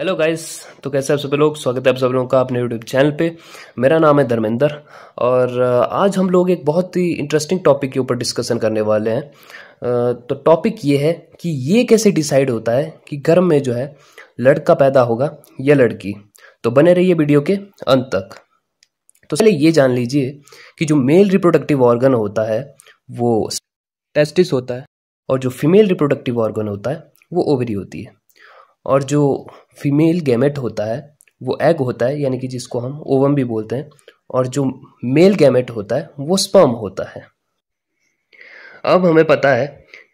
hello guys तो कैसे आप सभी लोग स्वागत है आप सब लोगों का अपने यूट्यूब चैनल पे मेरा नाम है धर्मेंद्र और आज हम लोग एक बहुत ही इंटरेस्टिंग टॉपिक के ऊपर डिस्कशन करने वाले हैं तो टॉपिक ये है कि ये कैसे डिसाइड होता है कि घर में जो है लड़का पैदा होगा या लड़की तो बने रहिए वीडियो के अंत तक तो पहले ये जान लीजिए कि जो मेल रिप्रोडक्टिव ऑर्गन होता है वो टेस्टिस होता है और जो फीमेल रिप्रोडक्टिव ऑर्गन होता है वो ओवरी होती है और जो फीमेल गैमेट होता है वो एग होता है यानी कि जिसको हम ओवम भी बोलते हैं और जो मेल गैमेट होता है वो स्पर्म होता है अब हमें पता है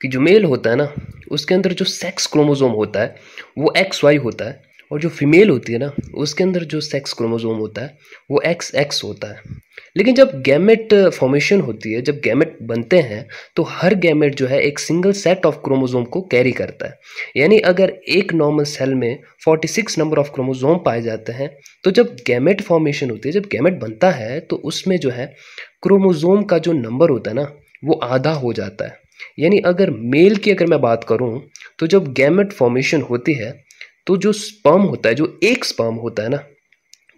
कि जो मेल होता है ना उसके अंदर जो सेक्स क्रोमोजोम होता है वो एक्स वाई होता है और जो फीमेल होती है ना उसके अंदर जो सेक्स क्रोमोजोम होता है वो एक्स एक्स होता है लेकिन जब गैमेट फॉर्मेशन होती है जब गैमेट बनते हैं तो हर गैमेट जो है एक सिंगल सेट ऑफ क्रोमोजोम को कैरी करता है यानी अगर एक नॉर्मल सेल में 46 नंबर ऑफ क्रोमोजोम पाए जाते हैं तो जब गैमेट फॉर्मेशन होती है जब गैमेट बनता है तो उसमें जो है क्रोमोजोम का जो नंबर होता है ना वो आधा हो जाता है यानी अगर मेल की अगर मैं बात करूँ तो जब गैमेट फॉर्मेशन होती है तो जो स्पर्म होता है जो एक स्पर्म होता है ना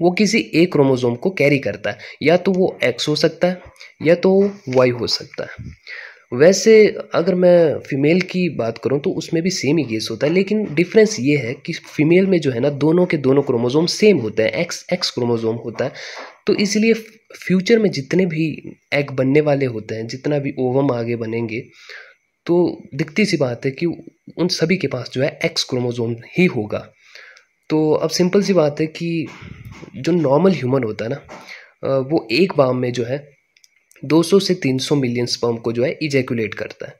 वो किसी एक क्रोमोसोम को कैरी करता है या तो वो एक्स हो सकता है या तो वाई हो सकता है वैसे अगर मैं फीमेल की बात करूं तो उसमें भी सेम ही केस होता है लेकिन डिफरेंस ये है कि फीमेल में जो है ना दोनों के दोनों क्रोमोसोम सेम होते हैं एक्स एक्स क्रोमोसोम होता है तो इसलिए फ्यूचर में जितने भी एग बनने वाले होते हैं जितना भी ओवम आगे बनेंगे तो दिखती सी बात है कि उन सभी के पास जो है एक्स क्रोमोजोम ही होगा तो अब सिंपल सी बात है कि जो नॉर्मल ह्यूमन होता है ना वो एक बाम में जो है 200 से 300 मिलियन स्पर्म को जो है इजैकुलेट करता है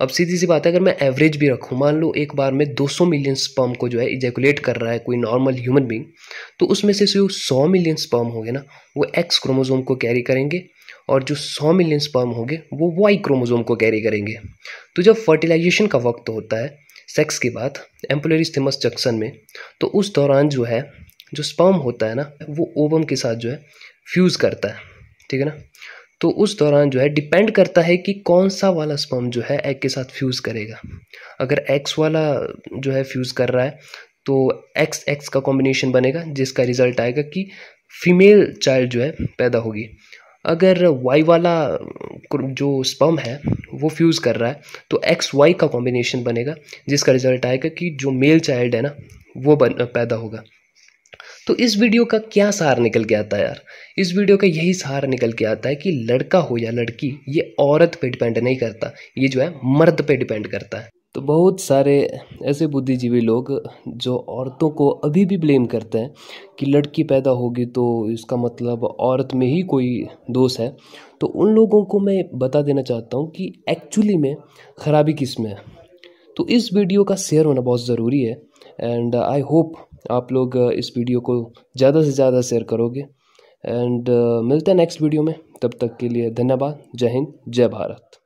अब सीधी सी बात है अगर मैं एवरेज भी रखूँ मान लो एक बार में 200 मिलियन स्पर्म को जो है इजैकुलेट कर रहा है कोई नॉर्मल ह्यूमन बींग तो उसमें से जो 100 मिलियन स्पर्म होंगे ना वो एक्स क्रोमोजोम को कैरी करेंगे और जो 100 मिलियन स्पर्म होंगे वो वाई क्रोमोजोम को कैरी करेंगे तो जब फर्टिलाइजेशन का वक्त होता है सेक्स के बाद एम्पोलरिस थिमस जंक्शन में तो उस दौरान जो है जो स्पर्म होता है ना वो ओबम के साथ जो है फ्यूज़ करता है ठीक है ना तो उस दौरान जो है डिपेंड करता है कि कौन सा वाला स्पर्म जो है एग के साथ फ्यूज़ करेगा अगर एक्स वाला जो है फ्यूज़ कर रहा है तो एक्स एक्स का कॉम्बिनेशन बनेगा जिसका रिजल्ट आएगा कि फीमेल चाइल्ड जो है पैदा होगी अगर वाई वाला जो स्पर्म है वो फ्यूज़ कर रहा है तो एक्स वाई का कॉम्बिनेशन बनेगा जिसका रिजल्ट आएगा कि जो मेल चाइल्ड है ना वो बन पैदा होगा तो इस वीडियो का क्या सार निकल के आता है यार इस वीडियो का यही सहार निकल के आता है कि लड़का हो या लड़की ये औरत पे डिपेंड नहीं करता ये जो है मर्द पे डिपेंड करता है तो बहुत सारे ऐसे बुद्धिजीवी लोग जो औरतों को अभी भी ब्लेम करते हैं कि लड़की पैदा होगी तो इसका मतलब औरत में ही कोई दोष है तो उन लोगों को मैं बता देना चाहता हूँ कि एक्चुअली में खराबी किस में है तो इस वीडियो का शेयर होना बहुत ज़रूरी है एंड आई होप आप लोग इस वीडियो को ज़्यादा से ज़्यादा शेयर करोगे एंड मिलते हैं नेक्स्ट वीडियो में तब तक के लिए धन्यवाद जय हिंद जय भारत